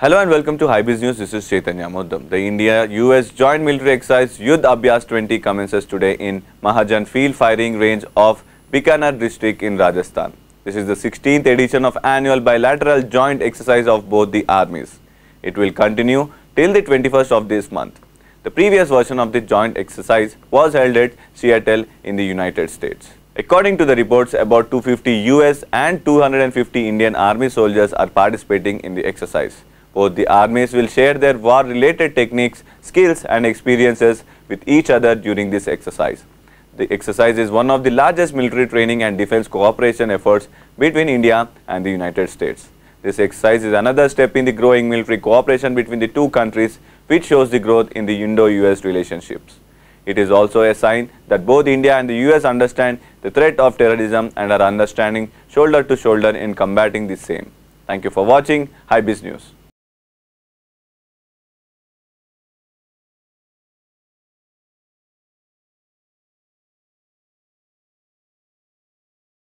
Hello and welcome to High Biz News. This is Chaitanya Muddam. The India-US Joint Military Exercise Yudh Abhyas 20 commences today in Mahajan Field Firing Range of Bikaner district in Rajasthan. This is the 16th edition of annual bilateral joint exercise of both the armies. It will continue till the 21st of this month. The previous version of the joint exercise was held at Seattle in the United States. According to the reports, about 250 US and 250 Indian army soldiers are participating in the exercise. Both the armies will share their war-related techniques, skills and experiences with each other during this exercise. The exercise is one of the largest military training and defense cooperation efforts between India and the United States. This exercise is another step in the growing military cooperation between the two countries which shows the growth in the Indo-US relationships. It is also a sign that both India and the US understand the threat of terrorism and are understanding shoulder to shoulder in combating the same. Thank you for watching. Hi Biz News.